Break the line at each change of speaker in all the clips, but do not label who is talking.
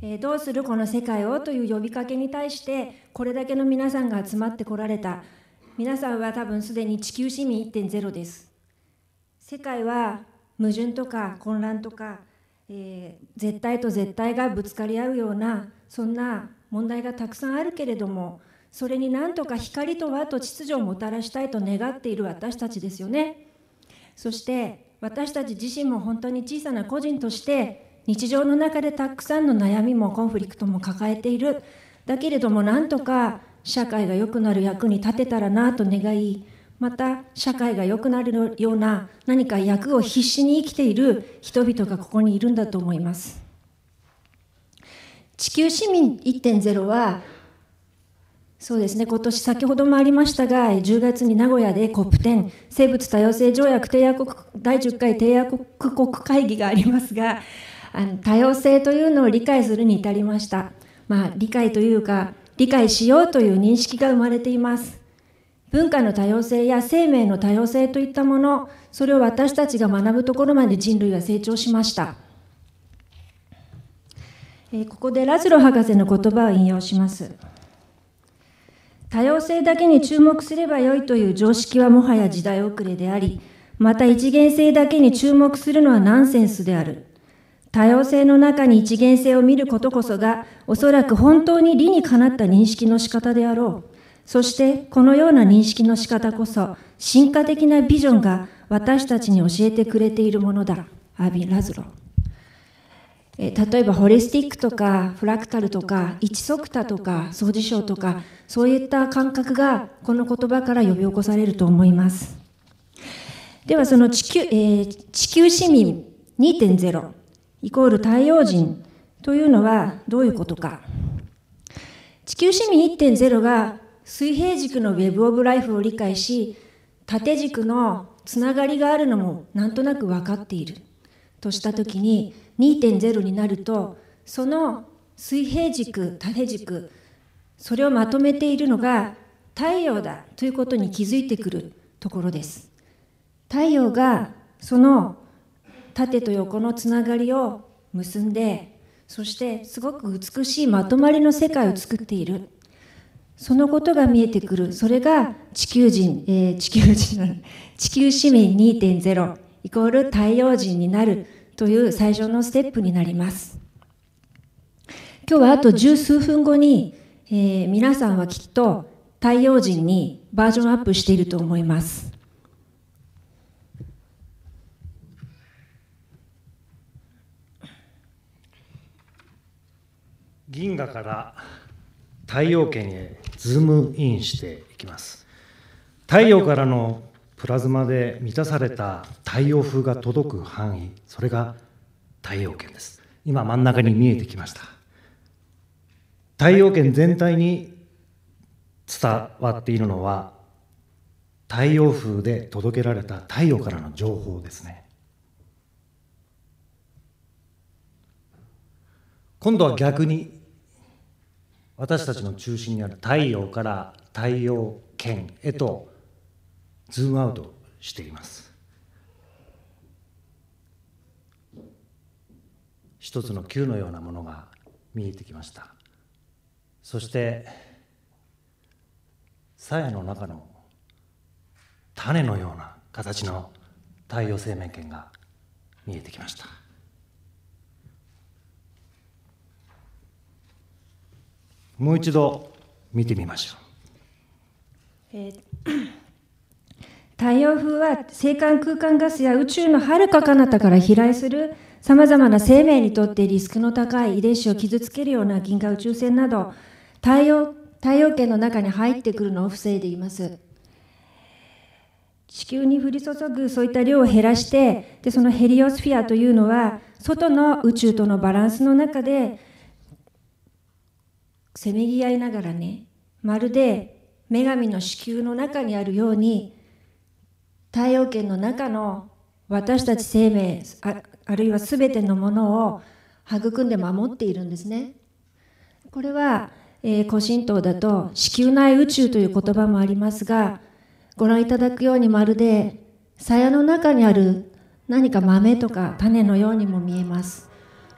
えー、どうするこの世界をという呼びかけに対してこれだけの皆さんが集まってこられた皆さんは多分すでに地球市民1.0です世界は矛盾とか混乱とか、えー、絶対と絶対がぶつかり合うようなそんな問題がたくさんあるけれどもそれになんとか光と和と秩序をもたらしたいと願っている私たちですよねそして私たち自身も本当に小さな個人として日常の中でたくさんの悩みもコンフリクトも抱えているだけれどもなんとか社会が良くなる役に立てたらなと願いまた社会が良くなるような何か役を必死に生きている人々がここにいるんだと思います地球市民1.0はそうですね今年先ほどもありましたが10月に名古屋で COP10 生物多様性条約締約国第10回締約国会議がありますがあの多様性というのを理解するに至りました。まあ、理解というか、理解しようという認識が生まれています。文化の多様性や生命の多様性といったもの、それを私たちが学ぶところまで人類は成長しました。えここでラズロ博士の言葉を引用します。多様性だけに注目すればよいという常識はもはや時代遅れであり、また一元性だけに注目するのはナンセンスである。多様性の中に一元性を見ることこそが、おそらく本当に理にかなった認識の仕方であろう。そして、このような認識の仕方こそ、進化的なビジョンが私たちに教えてくれているものだ。アビ・ラズロ。例えばホリスティックとかフラクタルとか一足多とか相似症とかそういった感覚がこの言葉から呼び起こされると思いますではその地球,、えー、地球市民2.0イコール太陽人というのはどういうことか。地球市民1.0が水平軸のウェブオブライフを理解し、縦軸のつながりがあるのもなんとなく分かっているとしたときに2.0になるとその水平軸縦軸それをまとめているのが太陽だということに気づいてくるところです太陽がその縦と横のつながりを結んでそしてすごく美しいまとまりの世界を作っているそのことが見えてくるそれが地球人、えー、地球人地球市民2.0イコール太陽人になるという最初のステップになります今日はあと十数分後に、えー、皆さんはきっと太陽人にバージョンアップしていると思います
銀河から太陽圏へズームインしていきます太陽からのプラズマで満たされた太陽風が届く範囲それが太陽圏です今真ん中に見えてきました太陽圏全体に伝わっているのは太陽風で届けられた太陽からの情報ですね今度は逆に私たちの中心にある太陽から太陽圏へとズームアウトしています一つの球のようなものが見えてきましたそして鞘の中の種のような形の太陽生命圏が見えてきました。もう一度見てみましょう。
えー、太陽風は星間空間ガスや宇宙のはるか彼方から飛来するさまざまな生命にとってリスクの高い遺伝子を傷つけるような銀河宇宙船など太陽太陽圏の中に入ってくるのを防いでいます。地球に降り注ぐそういった量を減らしてでそのヘリオスフィアというのは外の宇宙とのバランスの中でせめぎ合いながらねまるで女神の子宮の中にあるように太陽圏の中の私たち生命あるいは全てのものを育んで守っているんですね。これは、えー、古神道だと子宮内宇宙という言葉もありますがご覧いただくようにまるで鞘の中にある何か豆とか種のようにも見えます。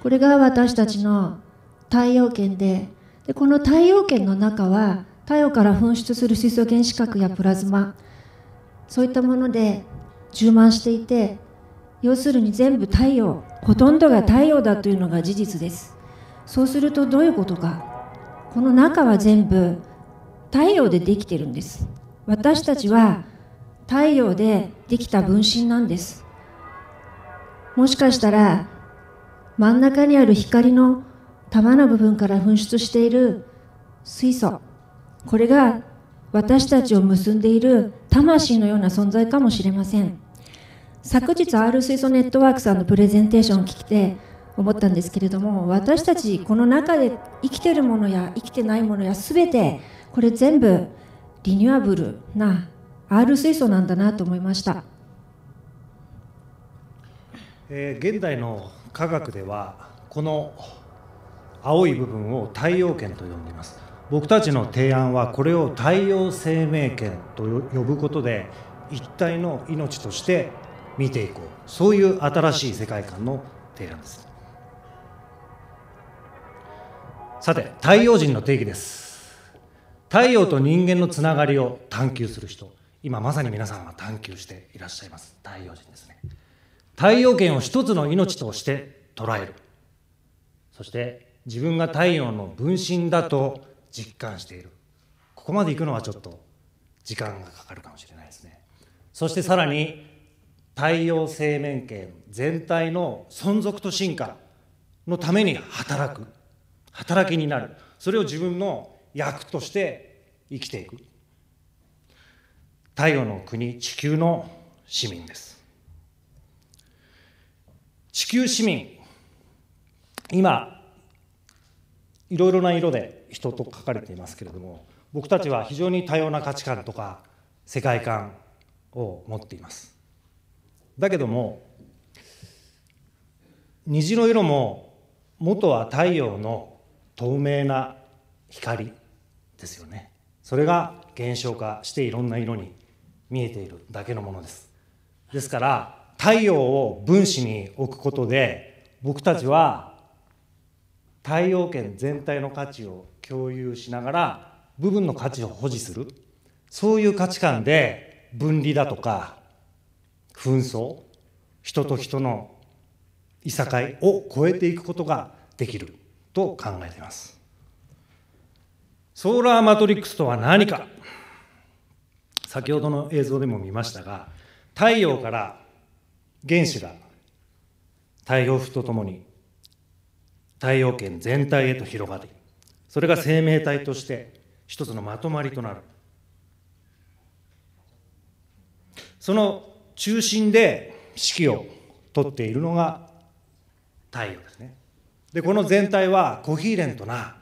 これが私たちの太陽圏ででこの太陽圏の中は太陽から噴出する水素原子核やプラズマそういったもので充満していて要するに全部太陽ほとんどが太陽だというのが事実ですそうするとどういうことかこの中は全部太陽でできてるんです私たちは太陽でできた分身なんですもしかしたら真ん中にある光の玉の部分から噴出している水素これが私たちを結んでいる魂のような存在かもしれません昨日 R 水素ネットワークさんのプレゼンテーションを聞いて思ったんですけれども私たちこの中で生きてるものや生きてないものや全てこれ全部リニューアブルな R 水素なんだなと思いました、
えー、現代の科学ではこの青い部分を太陽圏と呼んでいます僕たちの提案はこれを太陽生命圏と呼ぶことで一体の命として見ていこうそういう新しい世界観の提案ですさて太陽人の定義です太陽と人間のつながりを探求する人今まさに皆さんは探求していらっしゃいます太陽人ですね太陽圏を一つの命として捉えるそして自分が太陽の分身だと実感しているここまで行くのはちょっと時間がかかるかもしれないですねそしてさらに太陽生命圏全体の存続と進化のために働く働きになるそれを自分の役として生きていく太陽の国地球の市民です地球市民今いろいろな色で人と書かれていますけれども僕たちは非常に多様な価値観とか世界観を持っていますだけども虹の色も元は太陽の透明な光ですよねそれが減少化していろんな色に見えているだけのものですですから太陽を分子に置くことで僕たちは太陽圏全体の価値を共有しながら部分の価値を保持するそういう価値観で分離だとか紛争人と人のいさかいを超えていくことができると考えていますソーラーマトリックスとは何か先ほどの映像でも見ましたが太陽から原子が太陽風とともに太陽圏全体へと広がりそれが生命体として一つのまとまりとなるその中心で四季をとっているのが太陽ですねでこの全体はコヒーレントな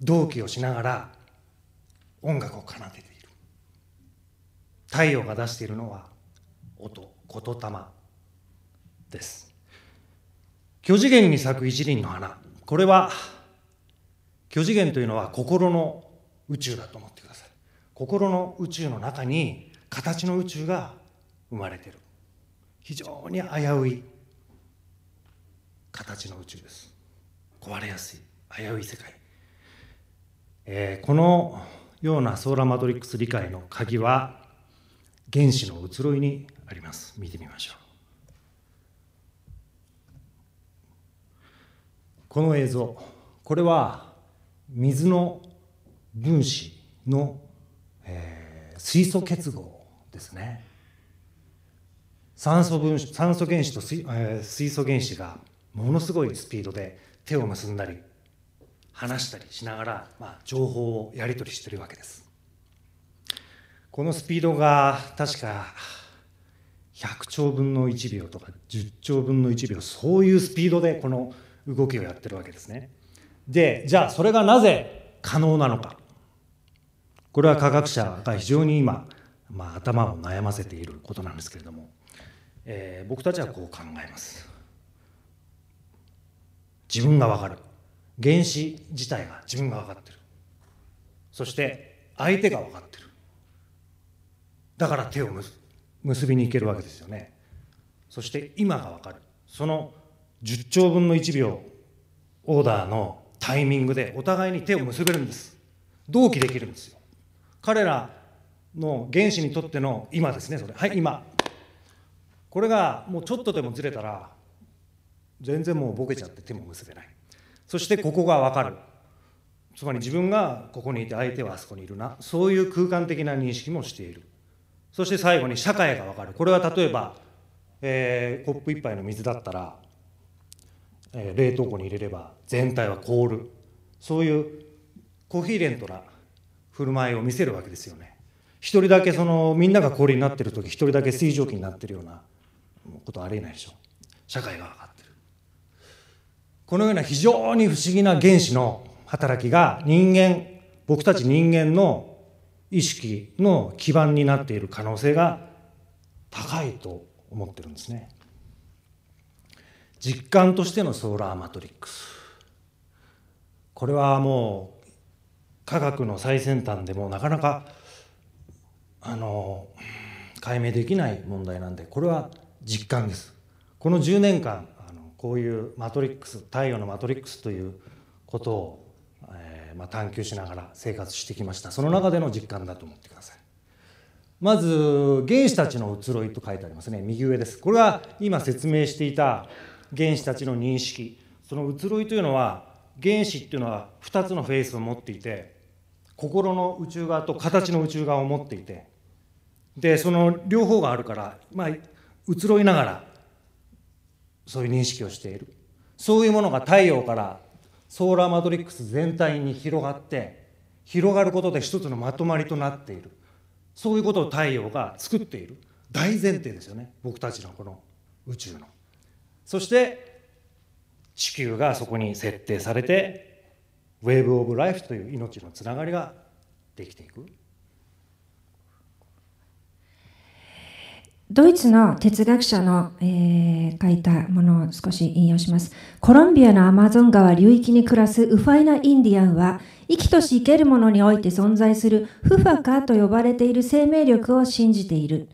同期をしながら音楽を奏でている太陽が出しているのは音言霊です巨次元に咲く一輪の花これは巨次元というのは心の宇宙だと思ってください心の宇宙の中に形の宇宙が生まれてる非常に危うい形の宇宙です壊れやすい危うい世界、えー、このようなソーラーマトリックス理解の鍵は原子の移ろいにあります見てみましょうこの映像これは水の分子の、えー、水素結合ですね酸素分子酸素原子と水,、えー、水素原子がものすごいスピードで手を結んだり話したりしながら、まあ、情報をやり取りしているわけですこのスピードが確か100兆分の1秒とか10兆分の1秒そういうスピードでこの動きをやってるわけですね。でじゃあそれがなぜ可能なのかこれは科学者が非常に今、まあ、頭を悩ませていることなんですけれども、えー、僕たちはこう考えます。自分が分かる原子自体が自分が分かってるそして相手が分かってるだから手を結びにいけるわけですよねそして今が分かるその10兆分の1秒オーダーのタイミングでお互いに手を結べるんです同期できるんですよ彼らの原子にとっての今ですねそれはい今これがもうちょっとでもずれたら全然もうボケちゃって手も結べないそしてここが分かるつまり自分がここにいて相手はあそこにいるなそういう空間的な認識もしているそして最後に社会が分かるこれは例えば、えー、コップ一杯の水だったらえー、冷凍庫に入れれば全体は凍るそういうコヒーレントな振る舞いを見せるわけですよね一人だけそのみんなが氷になってる時一人だけ水蒸気になってるようなことはありえないでしょ社会が分かってるこのような非常に不思議な原子の働きが人間僕たち人間の意識の基盤になっている可能性が高いと思ってるんですね。実感としてのソーラーマトリックスこれはもう科学の最先端でもなかなかあの解明できない問題なんでこれは実感ですこの10年間あのこういうマトリックス太陽のマトリックスということを、えー、まあ、探求しながら生活してきましたその中での実感だと思ってくださいまず原子たちの移ろいと書いてありますね右上ですこれは今説明していた原子たちの認識その移ろいというのは原子っていうのは2つのフェースを持っていて心の宇宙側と形の宇宙側を持っていてでその両方があるからまあ移ろいながらそういう認識をしているそういうものが太陽からソーラーマトリックス全体に広がって広がることで一つのまとまりとなっているそういうことを太陽が作っている大前提ですよね僕たちのこの宇宙の。そして地球がそこに設定されてウェーブ・オブ・ライフという命のつながりができていく
ドイツの哲学者の、えー、書いたものを少し引用します。コロンビアのアマゾン川流域に暮らすウファイナ・インディアンは、生きとし生けるものにおいて存在するフファカと呼ばれている生命力を信じている。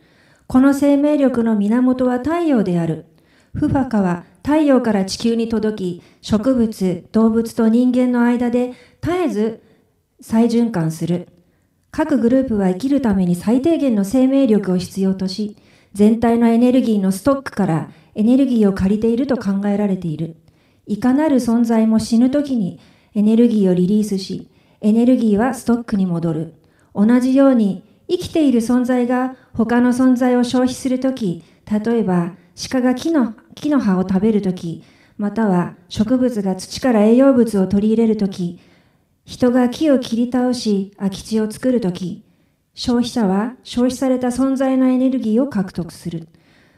この生命力の源は太陽である。フファカは太陽から地球に届き、植物、動物と人間の間で絶えず再循環する。各グループは生きるために最低限の生命力を必要とし、全体のエネルギーのストックからエネルギーを借りていると考えられている。いかなる存在も死ぬ時にエネルギーをリリースし、エネルギーはストックに戻る。同じように生きている存在が他の存在を消費するとき、例えば鹿が木の木の葉を食べるとき、または植物が土から栄養物を取り入れるとき、人が木を切り倒し空き地を作るとき、消費者は消費された存在のエネルギーを獲得する。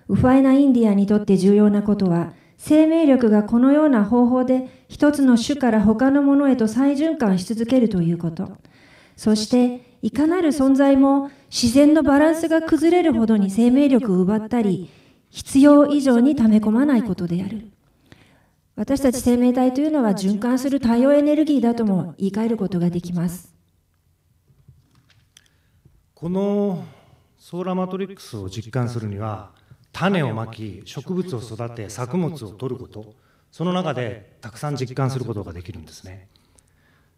ウファイナ・インディアにとって重要なことは、生命力がこのような方法で一つの種から他のものへと再循環し続けるということ。そしていかなる存在も自然のバランスが崩れるほどに生命力を奪ったり、必要以上に溜め込まないことである。私たち生命体というのは循環する太陽エネルギーだとも言い換えることができます。
このソーラーマトリックスを実感するには、種をまき、植物を育て、作物を取ること、その中でたくさん実感することができるんですね。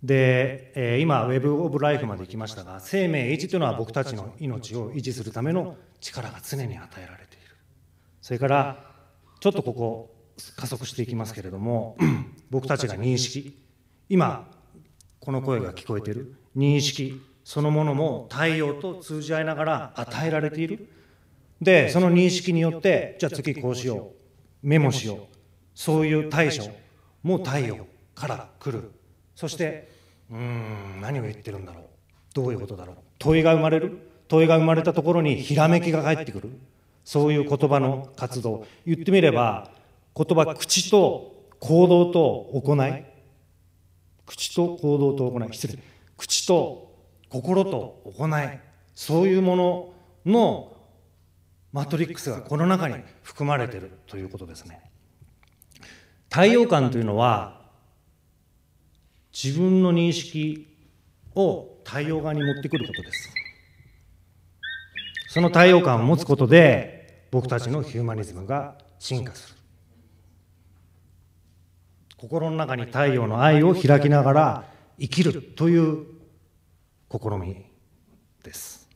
で、えー、今、ウェブ・オブ・ライフまで行きましたが、生命維持というのは僕たちの命を維持するための力が常に与えられている。それから、ちょっとここ、加速していきますけれども、僕たちが認識、今、この声が聞こえている、認識そのものも太陽と通じ合いながら与えられている。で、その認識によって、じゃあ次こうしよう、メモしよう、そういう対処も太陽から来る。そしてうん何を言ってるんだろうどういうことだろう問いが生まれる問いが生まれたところにひらめきが返ってくるそういう言葉の活動言ってみれば言葉口と行動と行い口と行動と行い失礼口と心と行いそういうもののマトリックスがこの中に含まれているということですね。太陽感というのは自分の認識を太陽側に持ってくることです。その太陽感を持つことで僕たちのヒューマニズムが進化する。心の中に太陽の愛を開きながら生きるという試みです。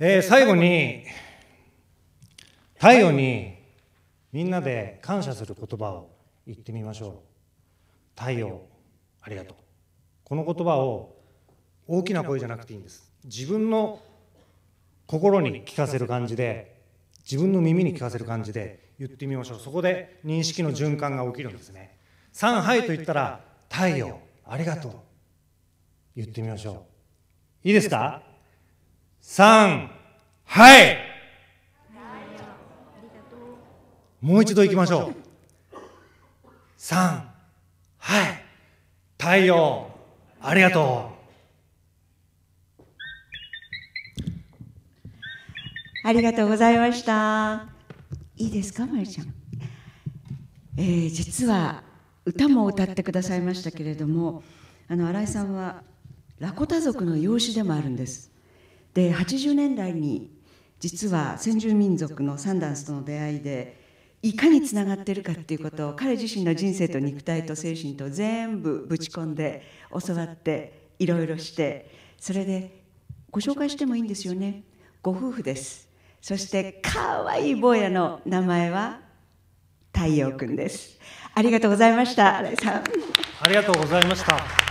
えー、最後に太陽にみんなで感謝する言葉を言ってみましょう太陽ありがとうこの言葉を大きな声じゃなくていいんです自分の心に聞かせる感じで自分の耳に聞かせる感じで言ってみましょうそこで認識の循環が起きるんですね三杯と言ったら太陽ありがとう言ってみましょういいですか三、はい。もう一度いきましょう。三、はい。太陽、ありがとう。
ありがとうございました。いいですか、まゆちゃん。えー、実は歌も歌ってくださいましたけれども、あの新井さんはラコタ族の養子でもあるんです。で80年代に実は先住民族のサンダンスとの出会いでいかにつながってるかっていうことを彼自身の人生と肉体と精神と全部ぶち込んで教わっていろいろしてそれでご紹介してもいいんですよねご夫婦ですそしてかわいい坊やの名前は
太陽くんです
ありがとうございました新井さん
ありがとうございました